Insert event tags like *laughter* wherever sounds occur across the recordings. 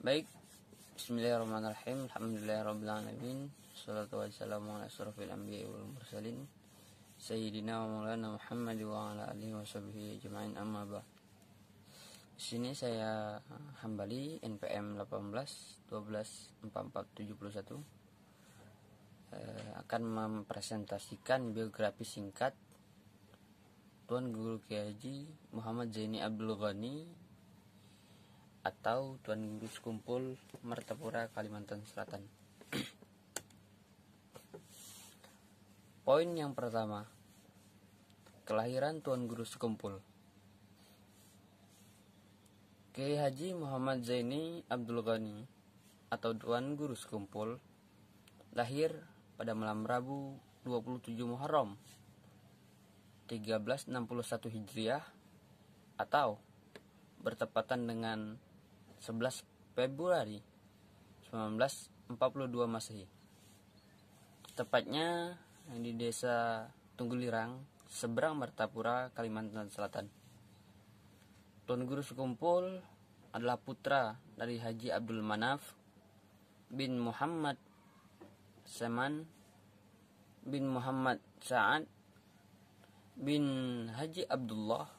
Baik, Bismillahirrahmanirrahim Alhamdulillahirobbilalamin Salatu wassalamu ala surafil wal mursalin Sayyidina wa maulana Muhammad wa ala alihi wa sahbihi jama'in amma ba Di sini saya hambali NPM 18 12 71. eh, akan mempresentasikan biografi singkat Tuan Guru Kiai Haji Muhammad Zaini Abdul Ghani atau Tuan Guru Sekumpul Martapura Kalimantan Selatan. *clears throat* Poin yang pertama, kelahiran Tuan Guru Sekumpul. Kiai Haji Muhammad Zaini Abdul Ghani atau Tuan Guru Sekumpul lahir pada malam Rabu 27 Muharram 1361 Hijriah atau bertepatan dengan 11 Februari 1942 Masehi. Tepatnya di desa Tunggulirang, seberang Martapura, Kalimantan Selatan. Tuan Guru Sukumpul adalah putra dari Haji Abdul Manaf bin Muhammad Seman bin Muhammad Sa'ad bin Haji Abdullah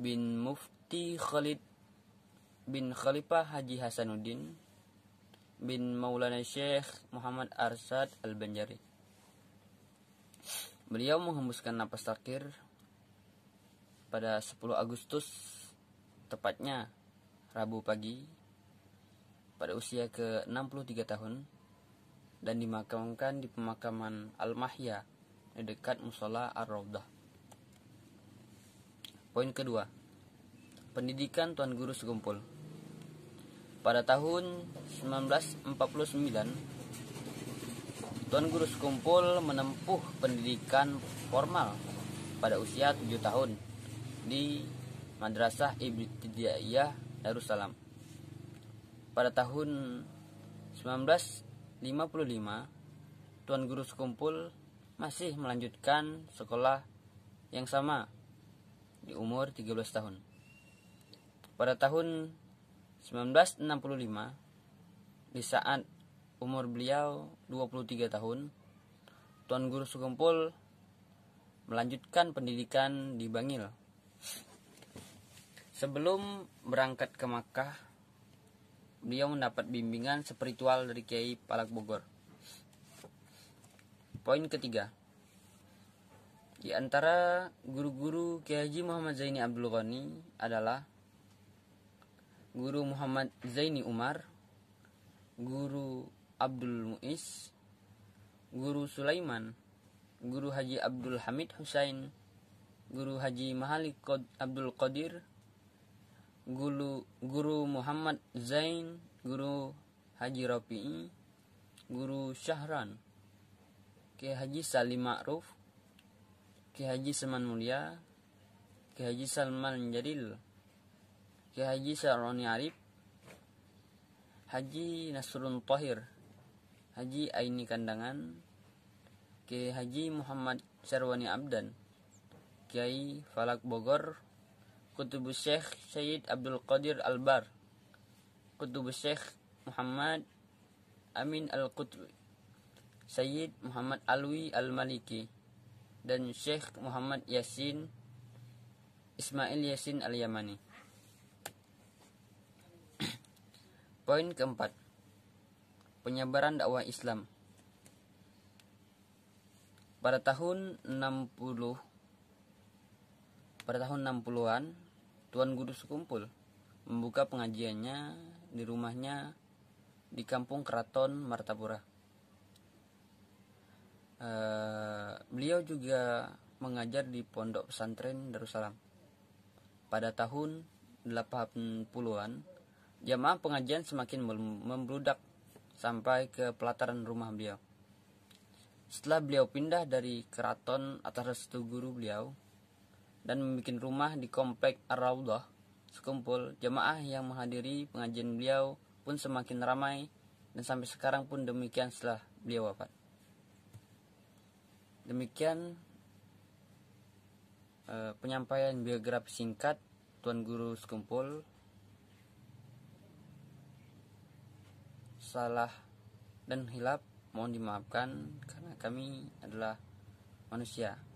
bin Mufti Khalid bin Khalifah Haji Hasanuddin bin Maulana Syekh Muhammad Arsad Al-Banjari. Beliau menghembuskan napas terakhir pada 10 Agustus tepatnya Rabu pagi pada usia ke-63 tahun dan dimakamkan di pemakaman Al-Mahya di dekat musola ar Raudah. Poin kedua, pendidikan Tuan Guru Segumpul. Pada tahun 1949, Tuan Guru Sekumpul menempuh pendidikan formal pada usia 7 tahun di Madrasah Ibtidaiyah Darussalam. Pada tahun 1955, Tuan Guru Sekumpul masih melanjutkan sekolah yang sama di umur 13 tahun. Pada tahun 1965 di saat umur beliau 23 tahun Tuan Guru Sukumpul melanjutkan pendidikan di Bangil. Sebelum berangkat ke Makkah, beliau mendapat bimbingan spiritual dari Kiai Palak Bogor. Poin ketiga, di antara guru-guru Kiai Haji Muhammad Zaini Abdul Ghani adalah guru Muhammad Zaini Umar, guru Abdul Muiz, guru Sulaiman, guru Haji Abdul Hamid Husain, guru Haji Mahalik Abdul Qadir, guru, guru Muhammad Zain, guru Haji Rafi'i, guru Syahran, Ki Haji Salim Ma'ruf, Ki Haji Seman Mulia, Ki Haji Salman Jadil, Ki Haji Syaroni Arif Haji Nasrun Tohir Haji Aini Kandangan Ki Haji Muhammad Syarwani Abdan Kiai Falak Bogor Kutubu Syekh Syed Abdul Qadir Albar Kutubu Syekh Muhammad Amin Al-Qutbi Syed Muhammad Alwi Al-Maliki dan Syekh Muhammad Yasin Ismail Yasin Al-Yamani. Poin keempat, penyebaran dakwah Islam. Pada tahun 60 pada tahun 60-an, Tuan Guru Sekumpul membuka pengajiannya di rumahnya di kampung Keraton Martapura. Uh, beliau juga mengajar di pondok pesantren Darussalam. Pada tahun 80-an, Jamaah pengajian semakin membludak sampai ke pelataran rumah beliau. Setelah beliau pindah dari keraton atas restu guru beliau dan membuat rumah di komplek Ar-Raudhah, sekumpul jemaah yang menghadiri pengajian beliau pun semakin ramai dan sampai sekarang pun demikian setelah beliau wafat. Demikian eh, penyampaian biografi singkat Tuan Guru Sekumpul salah dan hilap mohon dimaafkan karena kami adalah manusia